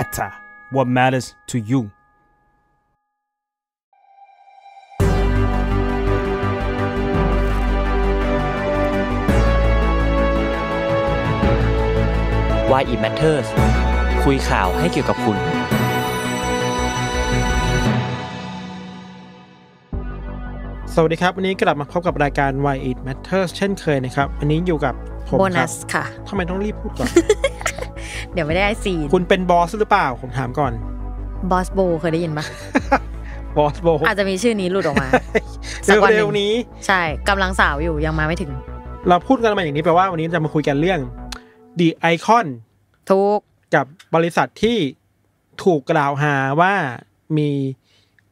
matter what matters to you Why It Matters คุยข่าวให้เกี่ยวกับคุณ สวัสดีครับวันนี้กลับมาพบกับรายการ Why It Matters เช่นเคยนะครับวันนี้อยู่กับผมโบนัสค่ะ ทำไมต้องรีบพูดก่อนเดี๋ยวไม่ได้ซีนคุณเป็นบอสหรือเปล่า ผมถามก่อน บอสโบ เคยได้ยินปะบอสโบ อาจจะมีชื่อนี้หลุดออกมาเร็วๆนี้ ใช่กำลังสาวอยู่ยังมาไม่ถึง เราพูดกันมาอย่างนี้แปลว่าวันนี้จะมาคุยกันเรื่องดีไอคอนทุกกับบริษัทที่ถูกกล่าวหาว่ามี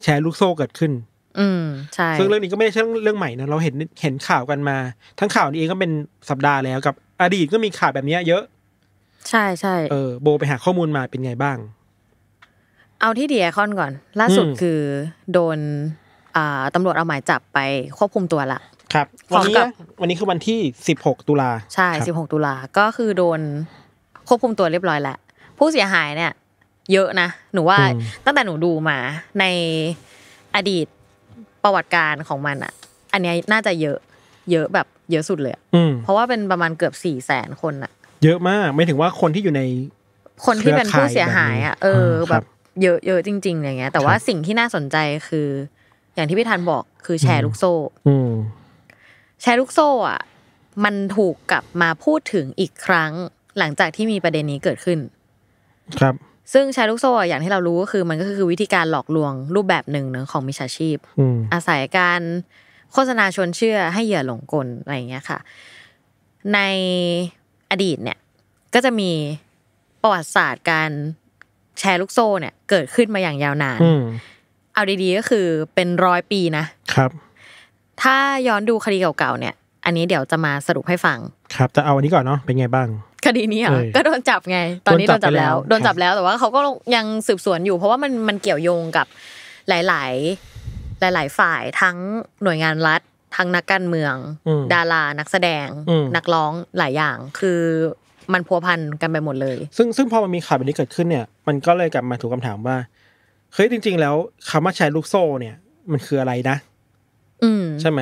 แชร์ลูกโซ่เกิดขึ้น อืมใช่ซึ่งเรื่องนี้ก็ไม่ใช่เรื่องใหม่นะเราเห็นเห็นข่าวกันมา ทั้งข่าวนี้เองก็เป็นสัปดาห์แล้วกับ อดีตก็มีข่าวแบบนี้เยอะใช่ใช่เออโบไปหาข้อมูลมาเป็นไงบ้าง เอาที่เดียคอนก่อน ล่าสุดคือโดนตำรวจเอาหมายจับไปควบคุมตัวละ ครับ วันนี้วันนี้คือวันที่สิบหกตุลาใช่สิบหกตุลาก็คือโดนควบคุมตัวเรียบร้อยแล้วผู้เสียหายเนี่ย เยอะนะ หนูว่าตั้งแต่หนูดูมาในอดีตประวัติการของมันอ่ะ อันนี้น่าจะเยอะ เยอะแบบเยอะสุดเลยเพราะว่าเป็นประมาณเกือบสี่แสนคนอ่ะเยอะมากไม่ถึงว่าคนที่อยู่ใน คนที่เป็นผู้เสียหาย อ่ะเออแบบเยอะเยอะจริงๆอย่างเงี้ย แต่ว่าสิ่งที่น่าสนใจคือ อย่างที่พี่ธันบอกคือแชร์ลูกโซ่แชร์ลูกโซ่อ่ะ มันถูกกลับมาพูดถึงอีกครั้งหลังจากที่มีประเด็นนี้เกิดขึ้น ครับ ซึ่งแชร์ลูกโซ่อย่างที่เรารู้ก็คือมันก็คือวิธีการหลอกลวงรูปแบบหนึ่งเนะของมิชาชีพอาศัยการโฆษณาชวนเชื่อให้เหยื่อหลงกลอะไรอย่างเงี้ยค่ะ ในอดีตเนี่ยก็จะมีประวัติศาสตร์การแชร์ลูกโซ่เนี่ย เกิดขึ้นมาอย่างยาวนานเอาดีๆก็คือเป็นร้อยปีนะครับ ถ้าย้อนดูคดีเก่าๆเนี่ยอันนี้เดี๋ยวจะมาสรุปให้ฟัง ครับจะเอาอันนี้ก่อนเนาะเป็นไงบ้าง คดีนี้อ่ะก็โดนจับไง ตอนนี้โดนจับแล้ว โดนจับแล้ว แต่ว่าเขาก็ยังสืบสวนอยู่ เพราะว่ามันมันเกี่ยวโยงกับหลาย ๆหลาย ๆ ฝ่ายทั้งหน่วยงานรัฐทั้งนักการเมือง ดารานักแสดง นักร้องหลายอย่าง คือมันพัวพันกันไปหมดเลย ซึ่ง ซึ่งพอมันมีข่าวแบบนี้เกิดขึ้นเนี่ยมันก็เลยกลับมาถูกคาถามว่าเฮ้ยจริงๆ แล้วคำว่าแชร์ลูกโซ่เนี่ย มันคืออะไรนะ อืใช่ไหม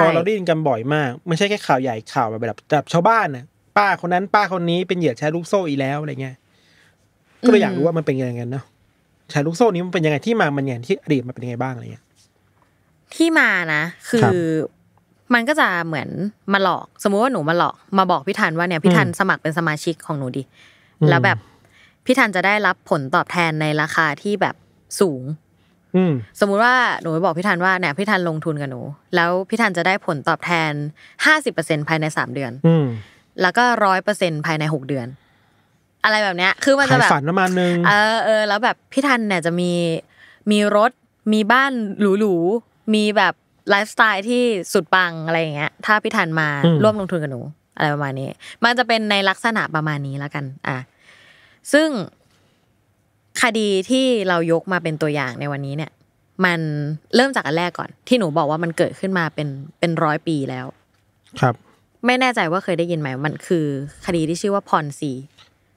พอเราได้ยินกันบ่อยมากไม่ใช่แค่ข่าวใหญ่ข่าวแบบแบบชาวบ้านน่ะป้าคนนั้นป้าคนนี้เป็นเหยื่อแชร์ลูกโซ่อีแล้วอะไรเงี้ยก็เลยอยากรู้ว่ามันเป็นยังไงกันเนาะแชร์ลูกโซ่นี้มันเป็นยังไงที่มามันยังที่อดีตมันเป็นยังไงบ้างอะไรเงี้ยที่มานะ คือมันก็จะเหมือนมาหลอกสมมุติว่าหนูมาหลอกมาบอกพี่ทันว่าเนี่ยพี่ทันสมัครเป็นสมาชิกของหนูดิแล้วแบบพี่ทันจะได้รับผลตอบแทนในราคาที่แบบสูงสมมุติว่าหนูไปบอกพี่ทันว่าเนี่ยพี่ทันลงทุนกับหนู แล้วพี่ทันจะได้ผลตอบแทนห้าสิบเปอร์เซ็นภายในสามเดือนแล้วก็ร้อยเปอร์เซ็นภายในหกเดือน อะไรแบบเนี้ย คือมันจะแบบฝันประมาณนึงเออเออแล้วแบบพี่ทันเนี่ยจะมีมีรถมีบ้านหรูมีแบบไลฟ์สไตล์ที่สุดปังอะไรอย่างเงี้ยถ้าพี่ทันมาร่วมลงทุนกับหนูอะไรประมาณนี้มันจะเป็นในลักษณะประมาณนี้แล้วกัน อ่ะซึ่งคดีที่เรายกมาเป็นตัวอย่างในวันนี้เนี่ย มันเริ่มจากอันแรกก่อนที่หนูบอกว่ามันเกิดขึ้นมาเป็นเป็นร้อยปีแล้ว ครับไม่แน่ใจว่าเคยได้ยินไหมมันคือ คดีที่ชื่อว่าพรซี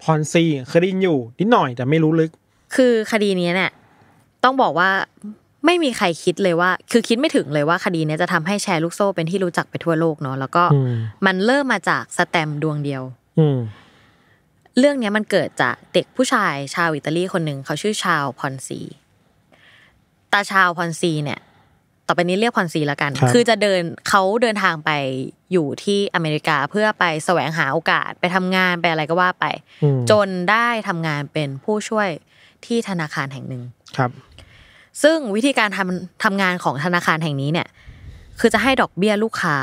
พรซีเคยได้ยินอยู่นิดหน่อยแต่ไม่รู้ลึก คือคดีนี้เนี่ยต้องบอกว่าไม่มีใครคิดเลยว่า คือคิดไม่ถึงเลยว่าคดีนี้จะทำให้แชร์ลูกโซ่เป็นที่รู้จักไปทั่วโลกเนาะแล้วก็ มันเริ่มมาจากสแตมดวงเดียว อืเรื่องนี้มันเกิดจากเด็กผู้ชายชาวอิตาลีคนหนึ่งเขาชื่อชาวพอนซี ตาชาวพอนซี เนี่ย ต่อไปนี้เรียกพอนซีละกัน คือจะเดินเขาเดินทางไปอยู่ที่อเมริกาเพื่อไปแสวงหาโอกาสไปทำงานไปอะไรก็ว่าไปจนได้ทำงานเป็นผู้ช่วยที่ธนาคารแห่งหนึ่งครับซึ่งวิธีการทำทำงานของธนาคารแห่งนี้เนี่ย คือจะให้ดอกเบี้ยลูกค้า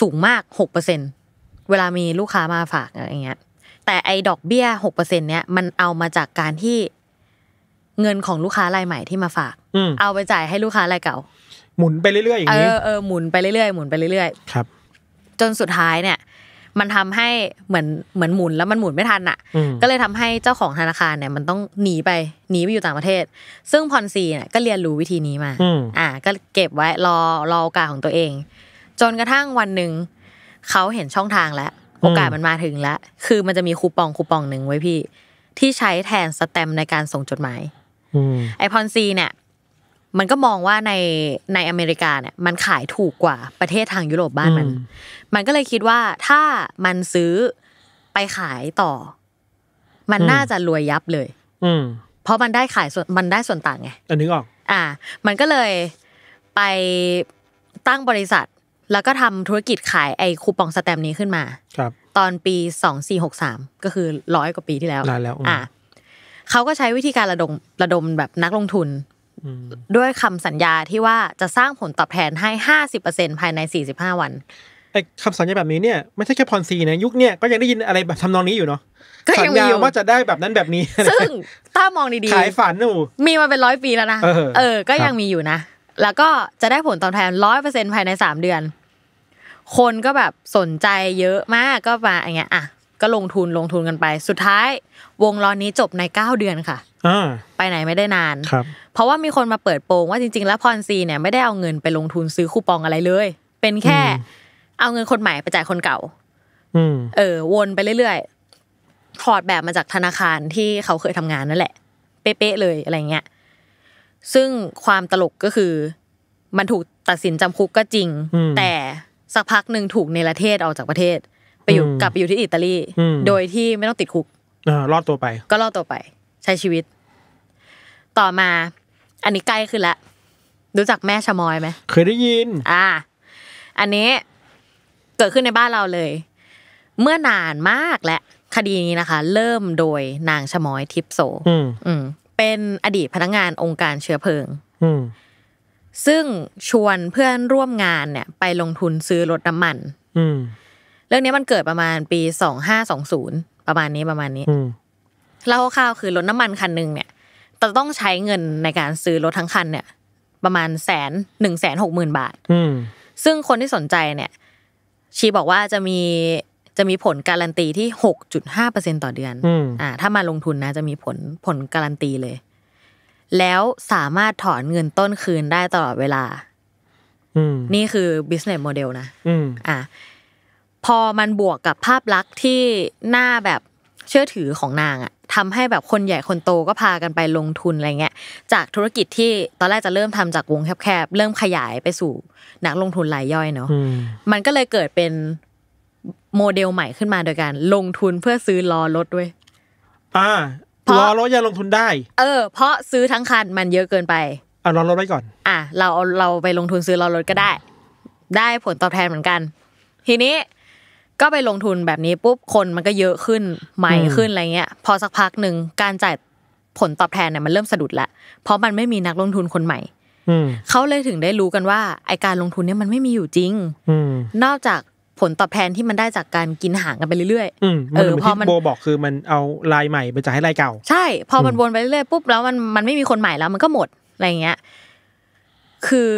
สูงมากหกเปอร์เซ็นเวลามีลูกค้ามาฝากอะไรเงี้ยแต่ไอ้ดอกเบี้ยหกเปอร์เซ็นเนี้ยมันเอามาจากการที่เงินของลูกค้ารายใหม่ที่มาฝากเอาไปจ่ายให้ลูกค้ารายเก่าหมุนไปเรื่อยๆอย่างนี้เออเออหมุนไปเรื่อยๆหมุนไปเรื่อยๆครับจนสุดท้ายเนี่ยมันทำให้เหมือนเหมือนหมุนแล้วมันหมุนไม่ทันอ่ะ ก็เลยทำให้เจ้าของธนาคารเนี่ย มันต้องหนีไปหนีไปอยู่ต่างประเทศ ซึ่งพอนซีเนี่ยก็เรียนรู้วิธีนี้มาอ่าก็เก็บไว้รอรอโอกาสของตัวเอง จนกระทั่งวันหนึ่งเขาเห็นช่องทางแล้วโอกาสมันมาถึงแล้วคือมันจะมีคูปองคูปองหนึ่งไว้พี่ ที่ใช้แทนสแตมในการส่งจดหมายไอพอนซีเนี่ยมันก็มองว่าในในอเมริกาเนี่ย มันขายถูกกว่าประเทศทางยุโรปบ้านมัน มันก็เลยคิดว่าถ้ามันซื้อไปขายต่อ มันน่าจะรวยยับเลย อืเพราะมันได้ขายส่วนมันได้ส่วนต่างไงอันนี้ออก อ่า มันก็เลยไปตั้งบริษัท แล้วก็ทำธุรกิจขายไอ้คูปองสแตมนี้ขึ้นมา ครับ ตอนปีสองสี่หกสามก็คือร้อยกว่าปีที่แล้วนานแล้วอ่าเขาก็ใช้วิธีการระดมระดมแบบนักลงทุนด้วยคำสัญญาที่ว่าจะสร้างผลตอบแทน ให้ห้าสิบเปอร์เซ็นภายในสี่สิบห้าวัน ไอ้คำสัญญาแบบนี้เนี่ย ไม่ใช่แค่พรซีนะ ยุคเนี่ยก็ยังได้ยินอะไรแบบทำนองนี้อยู่เนาะสัญญาว่าจะได้แบบนั้นแบบนี้ ซึ่งถ้ามองดีๆขายฝันอยู่มีมาเป็นร้อยปีแล้วนะ เออ ก็ยังมีอยู่นะ แล้วก็จะได้ผลตอบแทนร้อยเปอร์เซ็นภายในสามเดือน คนก็แบบสนใจเยอะมากก็มาอย่างเงี้ยอ่ะ ก็ลงทุนลงทุนกันไป สุดท้ายวงล้อนี้จบในเก้าเดือนค่ะไปไหนไม่ได้นานครับ เพราะว่ามีคนมาเปิดโปงว่าจริงๆแล้วพรซีเนี่ยไม่ได้เอาเงินไปลงทุนซื้อคูปองอะไรเลย เป็นแค่ เอาเงินคนใหม่ไปจ่ายคนเก่าเออวนไปเรื่อยๆถอดแบบมาจากธนาคารที่เขาเคยทำงานนั่นแหละ เป๊ะๆเลยอะไรเงี้ยซึ่งความตลกก็คือ มันถูกตัดสินจำคุกก็จริง แต่สักพักหนึ่งถูกเนรเทศออกจากประเทศไปอยู่กลับไปอยู่ที่อิตาลี โดยที่ไม่ต้องติดคุกรอดตัวไป ก็รอดตัวไปใช้ชีวิตต่อมา อันนี้ใกล้ขึ้นละ รู้จักแม่ชะมอยไหมเคยได้ยิน อ่า อันนี้เกิดขึ้นในบ้านเราเลย เมื่อนานมากและคดีนี้นะคะ เริ่มโดยนางชะมอยทิพโซอืมเป็นอดีตพนักงานองค์การเชื้อเพลิงอืซึ่งชวนเพื่อนร่วมงานเนี่ย ไปลงทุนซื้อรถน้ำมัน อืเรื่องนี้มันเกิดประมาณปีสองห้าสองศูนย์ประมาณนี้ประมาณนี้เล่าคร่าวคือรถน้ำมันคันหนึ่งเนี่ยแต่ต้องใช้เงินในการซื้อรถทั้งคันเนี่ย ประมาณแสนหนึ่งแสนหกหมื่นบาทซึ่งคนที่สนใจเนี่ย ชีบอกว่าจะมีจะมีผลการันตีที่หกจุดห้าเปอร์เซ็นต่อเดือนอ่า ถ้ามาลงทุนนะ จะมีผลผลการันตีเลย แล้วสามารถถอนเงินต้นคืนได้ตลอดเวลานี่คือ business model นะอ่าพอมันบวกกับภาพลักษณ์ที่หน้าแบบเชื่อถือของนางอะทำให้แบบคนใหญ่คนโตก็พากันไปลงทุนอะไรเงี้ย จากธุรกิจที่ตอนแรกจะเริ่มทำจากวงแคบๆเริ่มขยายไปสู่นักลงทุนรายย่อยเนาะมันก็เลยเกิดเป็นโมเดลใหม่ขึ้นมาโดยการลงทุนเพื่อซื้อล้อรถด้วย อ่าล้อรถยังลงทุนได้ เออ เพราะซื้อทั้งคันมันเยอะเกินไปเอาล้อรถไว้ก่อน อ่ะเราเอาเราไปลงทุนซื้อล้อรถก็ได้ ได้ผลตอบแทนเหมือนกัน ทีนี้ก็ไปลงทุนแบบนี้ปุ๊บคนมันก็เยอะขึ้นใหม่ขึ้นอะไรเงี้ย พอสักพักหนึ่งการจ่ายผลตอบแทนเนี่ยมันเริ่มสะดุดละ เพราะมันไม่มีนักลงทุนคนใหม่เขาเลยถึงได้รู้กันว่าไอการลงทุนเนี่ยมันไม่มีอยู่จริงนอกจากผลตอบแทนที่มันได้จากการกินหางกันไปเรื่อยๆเออพอมันโบบอกคือมันเอาลายใหม่ไปจ่ายให้ลายเก่า ใช่ พอมันวนไปเรื่อยๆปุ๊บแล้วมันมันไม่มีคนใหม่แล้วมันก็หมดอะไรเงี้ย คือ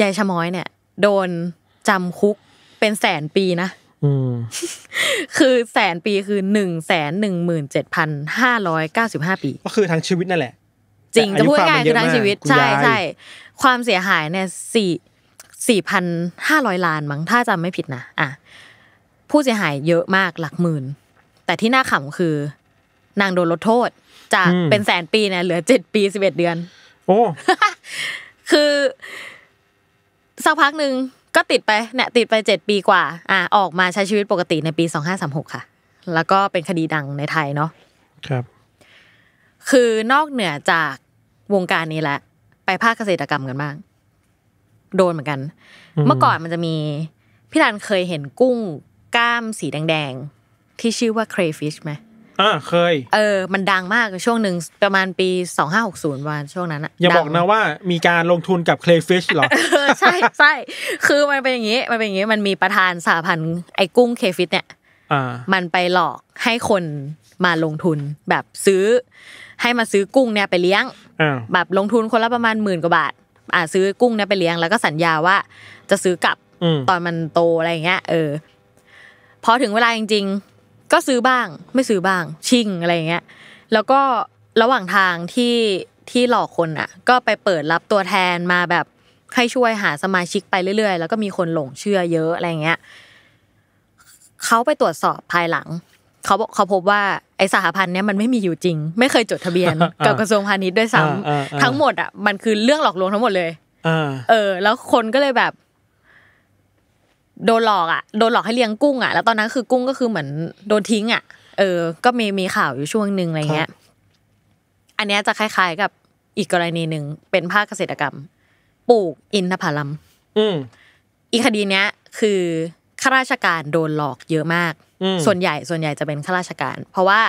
ยายชะม้อยเนี่ย โดนจำคุกเป็นแสนปีนะคือแสนปีคือหนึ่งแสนหนึ่งหมื่นเจ็ดพันห้าร้อยเก้าสิบห้าปี ก็คือทั้งชีวิตนั่นแหละจริงจะพูดง่ายคือทั้งชีวิต ใช่ใช่ความเสียหายเนี่ยสี่สี่พันห้าร้อยล้านมั้งถ้าจำไม่ผิดนะอ่ะผู้เสียหายเยอะมากหลักหมื่นแต่ที่น่าขำคือ นางโดนลดโทษจากเป็นแสนปีเนี่ยเหลือเจ็ดปีสิบเอ็ดเดือน โอ้คือสักพักหนึ่งก็ติดไปเนี่ยติดไปเจ็ดปีกว่าอ่าออกมาใช้ชีวิตปกติในปีสองห้าสามหกค่ะ แล้วก็เป็นคดีดังในไทยเนาะครับ คือนอกเหนือจากวงการนี้แหละ ไปภาคเกษตรกรรมกันบ้างโดนเหมือนกัน เมื่อก่อนมันจะมีพี่รันเคยเห็นกุ้งกล้ามสีแดงๆที่ชื่อว่าเครฟิชไหมอ่าเคยเออ มันดังมากช่วงหนึ่งประมาณปีสองห้าหกศูนย์วันช่วงนั้นอะอย่าบอกนะว่ามีการลงทุนกับเคลฟิชหรอใช่ใช่คือมันเป็นอย่างนี้ มันเป็นอย่างนี้ มันมีประธานสาพันธ์ไอ้กุ้งเคฟิชเนี่ยอ่ามันไปหลอกให้คนมาลงทุนแบบซื้อ ให้มาซื้อกุ้งเนี่ยไปเลี้ยงอแบบลงทุนคนละประมาณหมื่นกว่าบาท อ่าซื้อกุ้งเนี่ยไปเลี้ยง แล้วก็สัญญาว่าจะซื้อกลับตอนมันโตอะไรเงี้ยเออ พอถึงเวลาจริงๆก็ซื้อบ้างไม่ซื้อบ้าง ชิงอะไรเงี้ย แล้วก็ระหว่างทางที่ที่หลอกคนอ่ะ ก็ไปเปิดรับตัวแทนมาแบบให้ช่วยหาสมาชิกไปเรื่อยๆ แล้วก็มีคนหลงเชื่อเยอะอะไรเงี้ยเขาไปตรวจสอบภายหลังเขาเขาพบว่าไอสหพันธ์เนี้ยมันไม่มีอยู่จริง ไม่เคยจดทะเบียนกับกระทรวงพาณิชย์ด้วยซ้ำทั้งหมดอ่ะมันคือเรื่องหลอกลวงทั้งหมดเลยเออแล้วคนก็เลยแบบโดนหลอกอ่ะโดนหลอกให้เลี้ยงกุ้งอ่ะแล้วตอนนั้นคือกุ้งก็คือเหมือนโดนทิ้ง อ่ะเออ ก็มีมีข่าวอยู่ช่วงหนึ่งอะไรเงี้ย อันเนี้ยจะคล้าย ๆ กับอีกกรณีหนึ่งเป็นภาคเกษตรกรรมปลูกอินทผลัมอืมอีกคดีเนี้ย คือข้าราชการ โดนหลอกเยอะมากส่วนใหญ่ส่วนใหญ่จะเป็นข้าราชการ เพราะว่า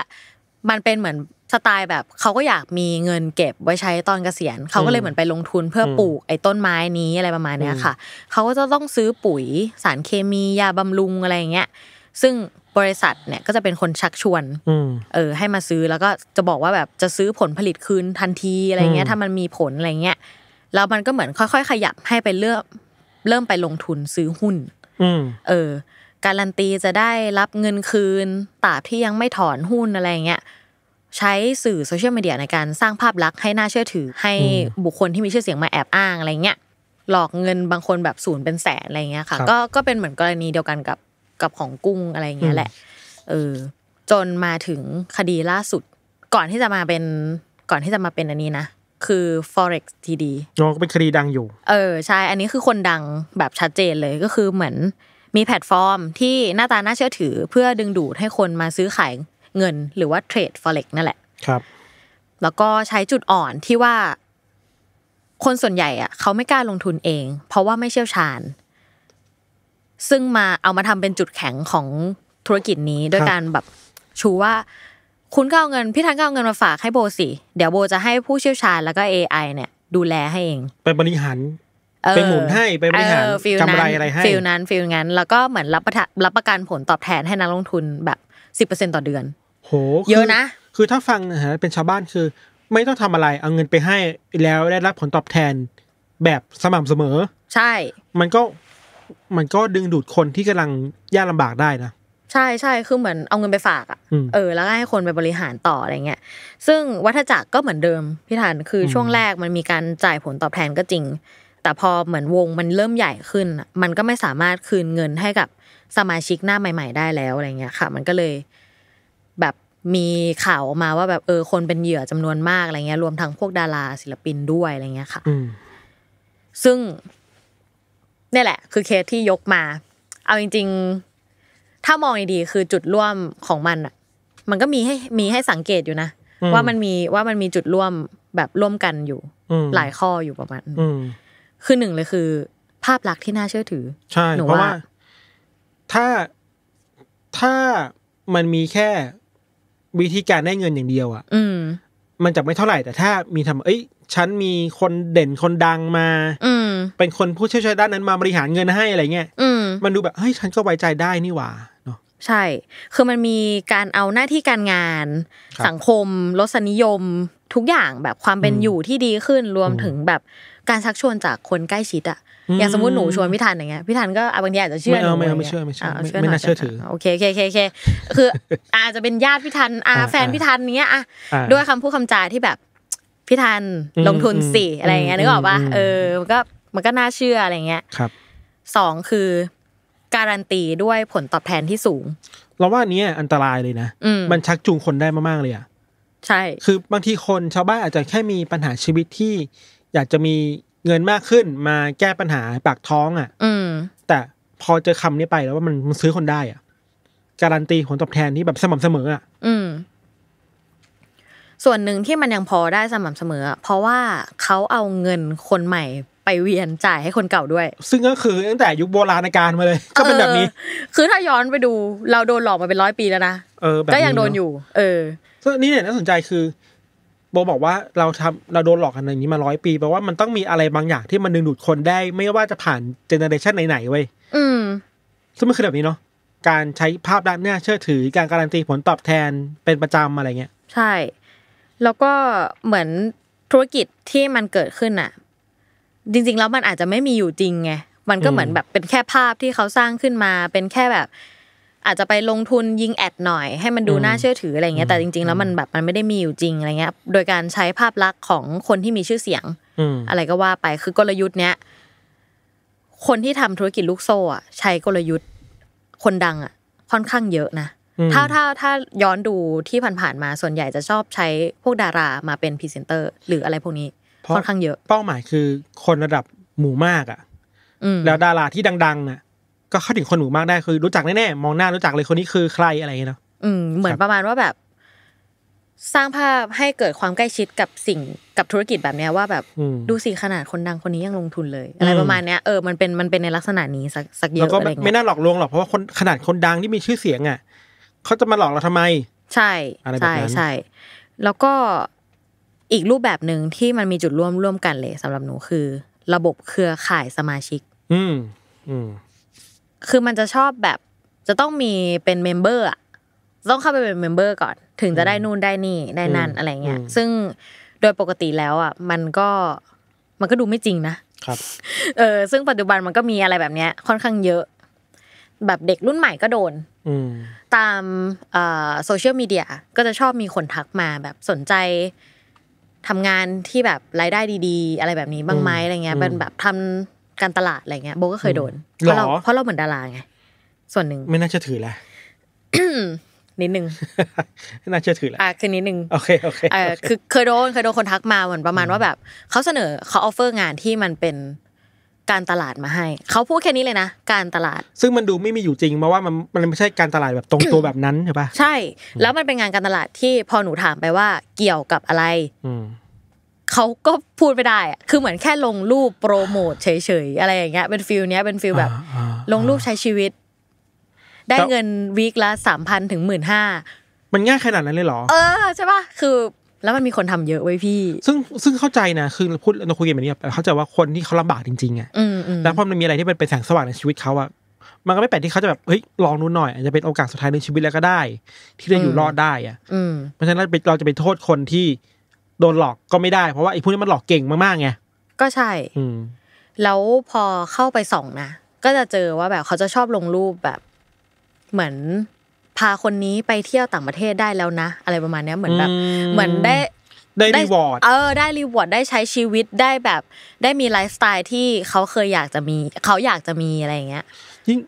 มันเป็นเหมือนสไตล์แบบเขาก็อยากมีเงินเก็บไว้ใช้ตอนเกษียณเขาก็เลยเหมือนไปลงทุนเพื่อปลูกไอ้ต้นไม้นี้อะไรประมาณเนี้ยค่ะเขาก็จะต้องซื้อปุ๋ยสารเคมียาบำรุงอะไรอย่างเงี้ยซึ่งบริษัทเนี่ยก็จะเป็นคนชักชวนเออ ให้มาซื้อแล้วก็จะบอกว่าแบบจะซื้อผลผลิตคืนทันทีอะไรเงี้ย ถ้ามันมีผลอะไรเงี้ยแล้วมันก็เหมือนค่อย ๆ ขยับให้ไปเริ่มเริ่มไปลงทุนซื้อหุ้นเออการันตีจะได้รับเงินคืนตราบที่ยังไม่ถอนหุ้นอะไรเงี้ยใช้สื่อโซเชียลมีเดียในการสร้างภาพลักษณ์ให้น่าเชื่อถือ ให้บุคคลที่มีชื่อเสียงมาแอบอ้างอะไรเงี้ยหลอกเงินบางคนแบบศูนย์เป็นแสนอะไรเงี้ยค่ะก็ก็เป็นเหมือนกรณีเดียวกันกับกับของกุ้งอะไรเงี้ยแหละเออจนมาถึงคดีล่าสุด ก่อนที่จะมาเป็นก่อนที่จะมาเป็นอันนี้นะ คือ forex ทีดีองก็เป็นคดีดังอยู่ เออใช่อันนี้คือคนดังแบบชัดเจนเลยก็คือเหมือนมีแพลตฟอร์มที่หน้าตาน่าเชื่อถือเพื่อดึงดูดให้คนมาซื้อขายเงินหรือว่าเทรดฟอเร็กนั่นแหละครับ แล้วก็ใช้จุดอ่อนที่ว่าคนส่วนใหญ่อ่ะเขาไม่กล้าลงทุนเอง เพราะว่าไม่เชี่ยวชาญ ซึ่งมาเอามาทำเป็นจุดแข็งของธุรกิจนี้ด้วยการแบบชูว่า คุณก็เอาเงินพี่ทันก็เอาเงินมาฝากให้โบสิเดี๋ยวโบจะให้ผู้เชี่ยวชาญ แล้วก็ AI เนี่ย ดูแลให้เองไปบริหารไปหมุนให้ไปบริหารกำไรอะไรให้ฟิลนั้นฟิลนั้น แล้วก็เหมือนรับประรับประกันผลตอบแทนให้นักลงทุนแบบสิบเปอร์เซ็นต่อเดือน โห เยอะนะคือถ้าฟังนะฮะเป็นชาวบ้านคือไม่ต้องทำอะไรเอาเงินไปให้แล้วได้รับผลตอบแทน แบบสม่ำเสมอ ใช่ มันก็มันก็ดึงดูดคนที่กำลังยากลาบากได้นะใช่ใช่คือเหมือนเอาเงินไปฝากอ่ะเออแล้วก็ให้คนไปบริหารต่ออะไรเงี้ยซึ่งวัฏจักรก็เหมือนเดิมพี่ธันคือช่วงแรกมันมีการจ่ายผลตอบแทนก็จริงแต่พอเหมือนวงมันเริ่มใหญ่ขึ้น มันก็ไม่สามารถคืนเงินให้กับสมาชิกหน้าใหม่ ๆได้แล้วอะไรเงี้ยค่ะ มันก็เลย แบบมีข่าวออกมาว่าแบบเออคนเป็นเหยื่อจำนวนมากอะไรเงี้ยรวมทั้งพวกดาราศิลปินด้วยอะไรเงี้ยค่ะซึ่งนี่แหละ คือเคสที่ยกมา เอาจริง ๆ ถ้ามองดีๆคือจุดร่วมของมันอ่ะ มันก็มีให้มีให้สังเกตอยู่นะว่ามันมีว่ามันมีจุดร่วม แบบร่วมกันอยู่หลายข้ออยู่ประมาณอืคือหนึ่งเลยคือ ภาพลักษณ์ที่น่าเชื่อถือ ใช่ เพราะว่า ถ้าถ้ามันมีแค่วิธีการได้เงินอย่างเดียว อ่ะ อืมมันจะไม่เท่าไหร่แต่ถ้ามีทำ เอ้ยฉันมีคนเด่นคนดังมาอืมเป็นคนผู้เชี่ยวชาญด้านนั้นมาบริหารเงินให้อะไรเงี้ยอืมมันดูแบบเฮ้ย ฉันก็ไว้ใจได้นี่หว่าเนาะใช่ คือมันมีการเอาหน้าที่การงาน สังคมรสนิยม ทุกอย่างแบบความเป็นอยู่ที่ดีขึ้นรวมถึงแบบการชักชวนจากคนใกล้ชิดอะอย่างสมมติหนูชวนพี่ธันอย่างเงี้ยพี่ธันก็บางทีอาจจะเชื่อไม่เอาไม่เอาไม่เชื่อ ไม่เชื่อไม่น่าเชื่อถือโอเคโอเคโอเค คืออาจจะเป็นญาติพี่ธันอาแฟนพี่ธันเนี้ยอะด้วยคำพูดคำจาที่แบบพี่ธันลงทุนสิอะไรเงี้ยนึกออกปะเออมันก็มันก็น่าเชื่ออะไรเงี้ยครับสองคือ การันตีด้วยผลตอบแทนที่สูง เราว่านี้อันตรายเลยนะมันชักจูงคนได้มาก ๆเลยอ่ะใช่ คือบางทีคนชาวบ้านอาจจะแค่มีปัญหาชีวิตที่อยากจะมีเงินมากขึ้นมาแก้ปัญหาปากท้อง อ่ะ อืมแต่พอเจอคำนี้ไปแล้วว่ามันมันซื้อคนได้อ่ะการันตีผลตอบแทนที่แบบสม่ำเสมออ่ะอืมส่วนหนึ่งที่มันยังพอได้สม่ำเสมอ เพราะว่าเขาเอาเงินคนใหม่ไปเวียนจ่ายให้คนเก่าด้วย ซึ่งก็คือตั้งแต่ยุคโบราณกาลมาเลย ก็เป็นแบบนี้คือถ้าย้อนไปดูเราโดนหลอกมาเป็นร้อยปีแล้วนะก็ยังโดนอยู่เออนี่เนี่ยน่าสนใจคือโบบอกว่าเราทำเราโดนหลอกกันอย่างนี้มาร้อยปีแปลว่ามันต้องมีอะไรบางอย่าง ที่มันดึงดูดคนได้ ไม่ว่าจะผ่านเจเนอเรชันไหนๆเว้ยซึ่งมันคือแบบนี้เนาะ การใช้ภาพด้านเนี้เชื่อถือการการันตีผลตอบแทนเป็นประจำอะไรเงี้ย ใช่ แล้วก็เหมือนธุรกิจที่มันเกิดขึ้นอ่ะ จริง ๆ แล้วมันอาจจะไม่มีอยู่จริงไง มันก็เหมือนแบบเป็นแค่ภาพที่เขาสร้างขึ้นมาเป็นแค่แบบอาจจะไปลงทุนยิงแอดหน่อยให้มันดูน่าเชื่อถืออะไรเงี้ยแต่จริงๆ แล้วมันแบบมันไม่ได้มีอยู่จริงอะไรเงี้ย โดยการใช้ภาพลักษณ์ของคนที่มีชื่อเสียงอะไรก็ว่าไปคือกลยุทธ์เนี้ยคนที่ทำธุรกิจลูกโซ่อะใช้กลยุทธ์ คนดังอ่ะ ค่อนข้างเยอะนะถ้าถ้าถ้าย้อนดูที่ผ่านๆมาส่วนใหญ่จะชอบใช้พวกดารามาเป็นพรีเซนเตอร์ หรืออะไรพวกนี้ค่อนข้างเยอะ เป้าหมายคือคนระดับหมู่มากอ่ะแล้วดาราที่ดัง ๆน่ะก็เข้าถึงคนหมู่มากได้คือ รู้จักแน่ๆ มองหน้ารู้จักเลยคนนี้คือใครอะไรเนาะอืม เหมือนประมาณว่าแบบ สร้างภาพให้เกิดความใกล้ชิดกับสิ่งกับธุรกิจแบบเนี้ยว่าแบบ ดูสิขนาดคนดังคนนี้ยังลงทุนเลย อะไรประมาณเนี้ยเออมันเป็นมันเป็นในลักษณะนี้สักสักเยอะอะไรเงี้ยไม่น่าหลอกลวงหรอก เพราะว่าคนขนาดคนดังที่มีชื่อเสียง อ่ะเขาจะมาหลอกเราทำไม ใช่ ใช่ใช่ แล้วก็อีกรูปแบบหนึ่งที่มันมีจุดร่วมร่วมกันเลย สำหรับหนูคือ ระบบเครือข่ายสมาชิก อืม อืมคือมันจะชอบแบบจะต้องมีเป็นเมมเบอร์อะต้องเข้าไปเป็นเมมเบอร์ก่อนถึงจะได้นู่นได้นี่ได้นั่นอะไรเงี้ย ซึ่งโดยปกติแล้วอ่ะมันก็มันก็ดูไม่จริงนะ ครับเออซึ่งปัจจุบันมันก็มีอะไรแบบเนี้ยค่อนข้างเยอะ แบบเด็กรุ่นใหม่ก็โดนตามโซเชียลมีเดียก็จะชอบมีคนทักมาแบบสนใจทำงานที่แบบรายได้ดี ๆ อะไรแบบนี้บ้างไหมอะไรเงี้ยเป็นแบบทำการตลาดอะไรเงี้ยโบก็เคยโดน เพราะเราเพราะเราเหมือนดาราไงส่วนหนึ่งไม่น่าจะถือแหละนิดนึงน่าเชื่อถือแหละอ่ะ คือนิดนึงโอเคโอเคอ่าคือเคยโดน เคยโดนคนทักมาเหมือนประมาณว่าแบบเขาเสนอเขาออฟเฟอร์งานที่มันเป็นการตลาดมาให้ เขาพูดแค่นี้เลยนะ การตลาด ซึ่งมันดูไม่มีอยู่จริงเพราะว่ามันมันไม่ใช่การตลาดแบบตรงตัวแบบนั้นใช่ปะใช่ แล้วมันเป็นงานการตลาดที่พอหนูถามไปว่าเกี่ยวกับอะไรเขาก็พูดไม่ได้อะคือเหมือนแค่ลงรูปโปรโมทเฉยๆอะไรอย่างเงี้ย เป็นฟิลเนี้ย เป็นฟิลแบบลงรูปใช้ชีวิต ได้เงินวีคละสามพันถึงหมื่นห้า มันง่ายขนาดนั้นเลยเหรอ เออ ใช่ป่ะ คือ แล้วมันมีคนทำเยอะไว้พี่ ซึ่งซึ่งเข้าใจนะ คือพูดเราคุยกันแบบนี้ เข้าใจว่าคนที่เขาลำบากจริงๆอ่ะแล้วพอมันมีอะไรที่เป็นแสงสว่างในชีวิตเขาอ่ะมันก็ไม่แปลกที่เขาจะแบบเฮ้ยลองนู่นหน่อยอาจจะเป็นโอกาสสุดท้ายในชีวิตแล้วก็ได้ ที่จะอยู่รอดได้อ่ะเพราะฉะนั้นเราจะไปโทษคนที่โดนหลอกก็ไม่ได้เพราะว่าไอ้พวกนี้มันหลอกเก่งมากๆไงก็ใช่ อืแล้วพอเข้าไปส่องนะก็จะเจอว่าแบบเขาจะชอบลงรูปแบบเหมือนพาคนนี้ไปเที่ยวต่างประเทศได้แล้วนะอะไรประมาณเนี้ย เหมือนแบบเหมือนได้ได้รีวอร์ดเออได้รีวอร์ดได้ใช้ชีวิตได้แบบ ได้มีไลฟ์สไตล์ที่เขาเคยอยากจะมี เขาอยากจะมีอะไรอย่างเงี้ยยิ่ง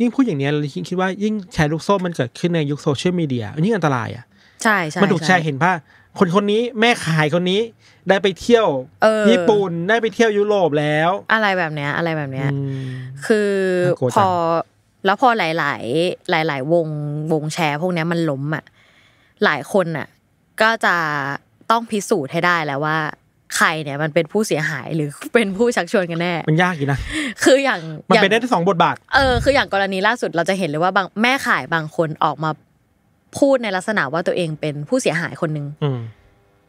ยิ่งพูดอย่างเนี้ยเราคิดว่า ยิ่งแชร์ลูกโซ่มันเกิดขึ้นในยุคโซเชียลมีเดียยิ่งอันตรายอ่ะใช่ใช่มันถูกแชร์เห็นปาะคนคนนี้แม่ขายคนนี้ได้ไปเที่ยวญี่ปุ่นได้ไปเที่ยวยุโรปแล้ว อะไรแบบเนี้ยอะไรแบบเนี้ยคือพอแล้วพอหลาย ๆ หลายหลายวงวงแชร์พวกเนี้ยมันล้มอ่ะหลายคนอ่ะ ก็จะต้องพิสูจน์ให้ได้แล้วว่า ใครเนี่ยมันเป็นผู้เสียหายหรือเป็นผู้ชักชวนกันแน่มันยากอีกนะคืออย่างมันเป็นได้ทั้งสองบทบาท เออคืออย่างกรณีล่าสุดเราจะเห็นเลยว่าบางแม่ขายบางคนออกมาพูดในลักษณะว่าตัวเองเป็นผู้เสียหายคนหนึ่ง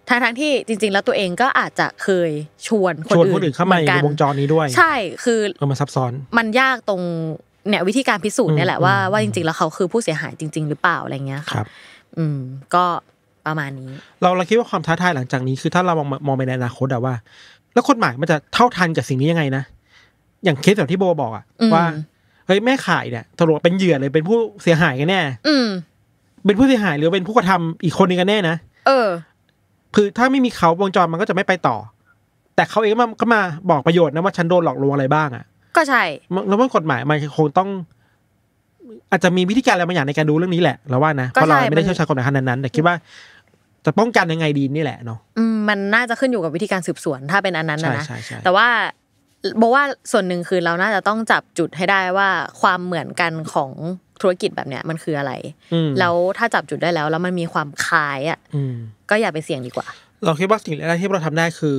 ทั้งทั้งที่จริงๆแล้วตัวเองก็อาจจะเคยชวนคนอื่นเข้ามาในวงจรนี้ด้วย ใช่ คือมันซับซ้อน มันยากตรงเนี่ยวิธีการพิสูจน์เนี่ยแหละว่าว่าจริงๆแล้วเขาคือผู้เสียหายจริงๆหรือเปล่าอะไรเงี้ยครับอืม ก็ประมาณนี้ เราเราคิดว่าความท้าทายหลังจากนี้คือถ้าเรามองมองไปในอนาคตอะว่า แล้วกฎหมายมันจะเท่าทันกับสิ่งนี้ยังไงนะอย่างเคสแบบที่โบบอกอะว่าเฮ้ยแม่ขายเนี่ยตำรวจเป็นเหยื่อเลยเป็นผู้เสียหายกันแน่เป็นผู้เสียหายหรือเป็นผู้กระทาอีกคนนึงกันแน่นะ เออ คือถ้าไม่มีเขาวงจรมันก็จะไม่ไปต่อ แต่เขาเองก็มาก็มาบอกประโยชน์นะว่าฉันโดนหลอกลวงอะไรบ้างอ่ะ ก็ใช่ แล้วเมื่อกฎหมายมันคงต้อง อาจจะมีวิธีการอะไรบางอย่างในการดูเรื่องนี้แหละเราว่านะ เพราะเราไม่ได้เชี่ยวชาญกฎหมายขนาดนั้นแต่คิดว่าจะป้องกันยังไงดีนี่แหละเนาะมันน่าจะขึ้นอยู่กับวิธีการสืบสวนถ้าเป็นอันนั้นนะแต่ว่า บอกว่าส่วนหนึ่งคือเราน่าจะต้องจับจุดให้ได้ว่าความเหมือนกันของธุรกิจแบบเนี้ยมันคืออะไร แล้วถ้าจับจุดได้แล้ว แล้วมันมีความคล้าย อ่ะก็อย่าไปเสี่ยงดีกว่า เราคิดว่าสิ่งแรกที่เราทำได้คือ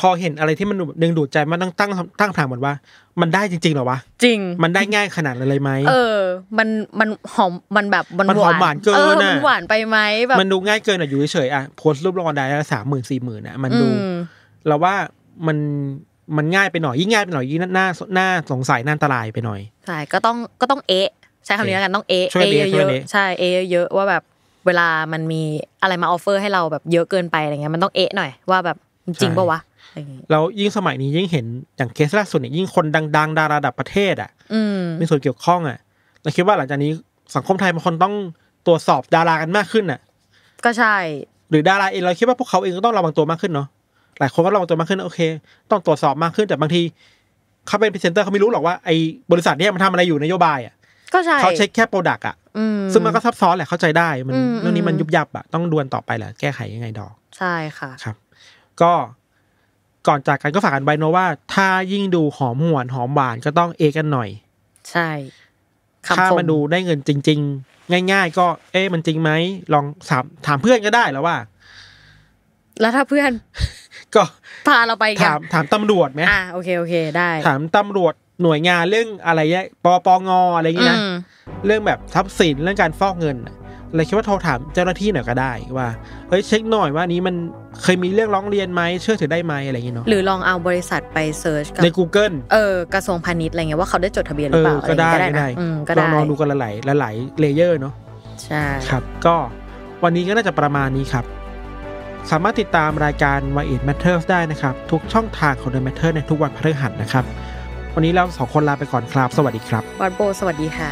พอเห็นอะไรที่มันดึงดูดใจมันต้องตั้งตั้งถามม่อนว่ามันได้จริงๆหรอวะ จริง มันได้ง่ายขนาดอะไรเลยไหม เออ มันมันหอมมันแบบมันหวานเกินอ่ะมันหวานไปไหมแบบ มันดูง่ายเกินอ่ะอยู่เฉยๆอ่ะโพสต์รูปรออนไลน์ละสามหมื่นสี่หมื่นอ่ะมันดูเราว่ามันมันง่ายไปหน่อยยิ่งง่ายไปหน่อยยิ่งน่าน่าสงสัยน่าอันตรายไปหน่อย ใช่ก็ต้องก็ต้องเอะใช้คำนี้แล้วกันต้องเอะเอะเยอะใช่เอะเยอะว่าแบบเวลามันมีอะไรมาออฟเฟอร์ ให้เราแบบเยอะเกินไปอะไรเงี้ยมันต้องเอะหน่อยว่าแบบจริงปะวะแล้วยิ่งสมัยนี้ยิ่งเห็น อย่างเคสล่าสุดเนี่ยยิ่งคนดังๆดาราระดับประเทศอ่ะมีส่วนเกี่ยวข้องอ่ะเราคิดว่าหลังจากนี้สังคมไทยบางคนต้องตรวจสอบดารากันมากขึ้นอ่ะ ก็ใช่หรือดาราเอง เราคิดว่าพวกเขาเองก็ต้องระวังตัวมากขึ้นเนาะหลายคนก็ลองตัวมากขึ้น โอเค ต้องตรวจสอบมากขึ้น แต่บางที เขาเป็นพรีเซนเตอร์เขาไม่รู้หรอกว่าไอ้บริษัท เนี้ยมันทำอะไรอยู่นโยบายอ่ะก็ใช่เขาเช็คแค่โปรดักต์อ่ะซึ่งมันก็ซับซ้อนแหละเข้าใจได้ มันเรื่องนี้มันยุบยับอ่ะต้องดวนต่อไปแหละแก้ไขยังไงดอก ใช่ค่ะ ครับ ก็ก่อนจากกันก็ฝากกันไปโนะว่า ถ้ายิ่งดูหอมหวนหอมหวานก็ต้องเอกันหน่อย ใช่ถ้ามันดูได้เงินจริง ๆ ง่าย ๆ ก็ เอ๊ะมันจริงไหมลองถาม ถามเพื่อนก็ได้แล้วว่า แล้วถ้าเพื่อนก็พาเราไปถามถามตำรวจไหมอ่าโอเคโอเคได้ ถามตำรวจหน่วยงานเรื่องอะไรเยี้ยปปงอะไรอย่างนี้นะเรื่องแบบทรัพย์สินเรื่องการฟอกเงินเรยคิดว่าโทรถามเจ้าหน้าที่หน่อยก็ได้ว่าเฮ้ยเช็คหน่อยว่านี้มันเคยมีเรื่องร้องเรียนไหมเชื่อถือได้ไหมอะไรอย่างนี้เนาะหรือ ลองเอาบริษัทไปเซิร์ชใน Google เออกระทรวงพาณิชย์อะไรเงี้ยว่าเขาได้จดทะเบียนหรือเปล่าก็ได้ก็ได้ก็ได้ลองดูกันหลายหลายเลเยอร์เนาะใช่ครับก็ วันนี้ก็น่าจะประมาณนี้ครับสามารถติดตามรายการ Why It Matters ได้นะครับ ทุกช่องทางของ The Matter ในทุกวันพฤหัสนะครับ วันนี้เราสองคนลาไปก่อนครับ สวัสดีครับบอดโบสวัสดีค่ะ